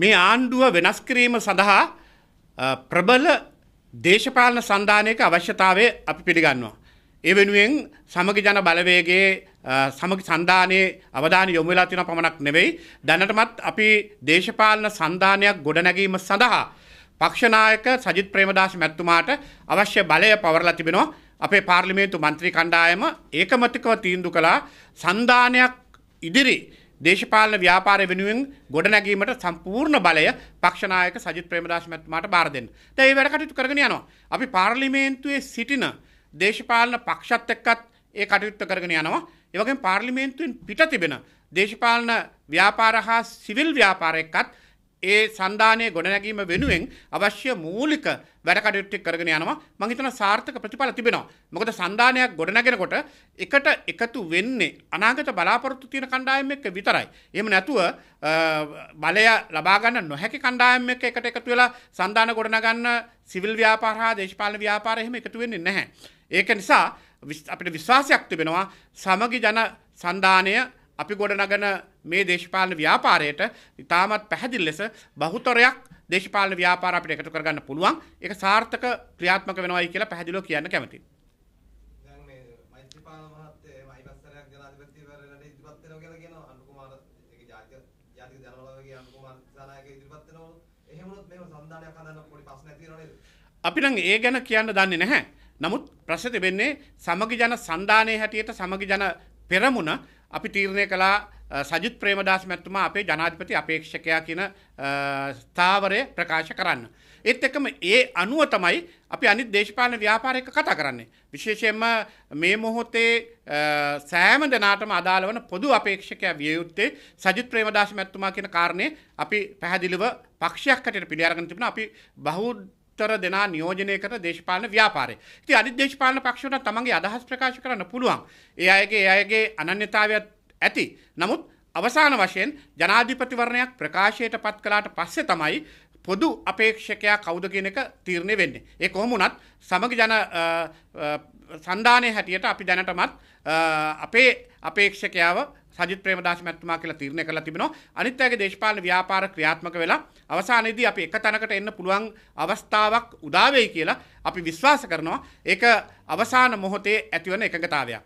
මේ ආණ්ඩුව වෙනස් කිරීම සඳහා ප්‍රබල දේශපාලන සන්ධානයක අවශ්‍යතාවය අපි පිළිගන්නවා. ඒ වෙනුවෙන් සමග ජන බලවේගේ සමග සන්ධානයේ අවධාන යොමු වෙලා තියෙන පමණක් නෙවෙයි දැනටමත් අපි දේශපාලන සන්ධානයක් ගොඩනැගීම සඳහා පක්ෂනායක සජිත් ප්‍රේමදාස මැතිතුමාට අවශ්‍ය බලය පවරලා තිබෙනවා අපේ පාර්ලිමේන්තු මන්ත්‍රී කණ්ඩායම ඒකමතිකව තීන්දුව කළා සන්ධානයක් ඉදිරි දේශපාලන ව්‍යාපාරය වෙනුවෙන් ගොඩනැගීමට සම්පූර්ණ බලය පක්ෂනායක සජිත් ප්‍රේමදාස මැතිතුමාට බාර දෙන්න. දැන් මේ වැඩ කටයුතු කරගෙන යනවා. අපි පාර්ලිමේන්තුවේ සිටින දේශපාලන පක්ෂත් එක්කත් ඒ කටයුත්ත කරගෙන යනවා. ඒ වගේම පාර්ලිමේන්තුවෙන් පිට තිබෙන දේශපාලන ව්‍යාපාර හා සිවිල් ව්‍යාපාර එක්කත් ඒ සන්ධානය ගොඩනැගීම වෙනුවෙන් අවශ්‍ය මූලික වැඩකටයුත්තක් කරගෙන යනවා මං හිතන සාර්ථක ප්‍රතිඵල තිබෙනවා. මොකද සන්ධානයක් ගොඩනැගෙනකොට එකට එකතු වෙන්නේ අනාගත බලාපොරොත්තු තියෙන කණ්ඩායම් එක්ක විතරයි. එහෙම නැතුව බලය ලබා ගන්න නොහැකි කණ්ඩායම් එක්ක එකට එකතු වෙලා සන්ධාන ගොඩනගන්න සිවිල් ව්‍යාපාර හා දේශපාලන ව්‍යාපාර එහෙම එකතු වෙන්නේ නැහැ. ඒක නිසා අපිට විශ්වාසයක් තිබෙනවා සමගි ජන සන්ධානය අපි ගොඩනගන මේ දේශපාලන ව්‍යාපාරයට ඉතාමත් පැහැදිල් ලෙස බහුතරයක් දේශපාලන ව්‍යාපාර අපිට එකතු කරගන්න පුළුවන් ඒක සාර්ථක ක්‍රියාත්මක වෙනවායි කියලා පැහැදිලිව කියන්න කැමතියි. අපිනම් ඒ ගැන කියන්න දන්නේ නැහැ. නමුත් ප්‍රශ්න තිබෙන්නේ සමගි ජන සන්ධානයේ හැටියට සමගි ජන පෙරමුණ අපි තීරණය කළා සජිත් ප්‍රේමදාස් මැත්තුමා අපේ ජනාධිපති අපේක්ෂකයා කියන ස්ථාවරය ප්‍රකාශ කරන්න. ඒත් එකම ඒ අනුව තමයි අපි අනිත් දේශපාලන ව්‍යාපාරයක කතා කරන්නේ. විශේෂයෙන්ම මේ මොහොතේ සෑම දෙනාටම අදාළ වන පොදු අපේක්ෂකයා විය යුත්තේ සජිත් ප්‍රේමදාස මැත්තුමා කියන කාරණය අපි පැහැදිලිව පක්ෂයක් කටට පිළියාරගෙන තිබෙන අපි බහු උත්තර දෙනා නියෝජනය කර දේශපාලන ව්‍යාපාරය ති අනි දේශපාලන පක්ෂට තමන්ගේ අදහස් ප්‍රකාශ කරන්න පුළුවන් ඒ අයගේ අයගේ අනන්‍යතාවත් ඇති නමුත් අවසාන වශයෙන් ජනාධිපතිවරණයක් ප්‍රකාශයට පත් කලාට පස්සේ තමයි පොදු අපේක්ෂකයා කෞුද කියනක තීරණය වෙන්නේ. ඒ කොහොමුණත් සමග ජන සන්ධානය හැටියට අපි දැනටමත් අපේ අපේක්ෂකයාව සජිත් ප්‍රේමදාස මැතිතුමා කියලා තීරණය කරලා තිබෙනවා. අනිත් අයගේ දේශපාලන ව්‍යාපාර ක්‍රියාත්මක වෙලා අවසානයේදී අපි එක තැනකට එන්න පුළුවන් අවස්ථාවක් උදා වෙයි කියලා අපි විශ්වාස කරනවා. ඒක අවසාන මොහොතේ ඇතිවන එකඟතාවයක්.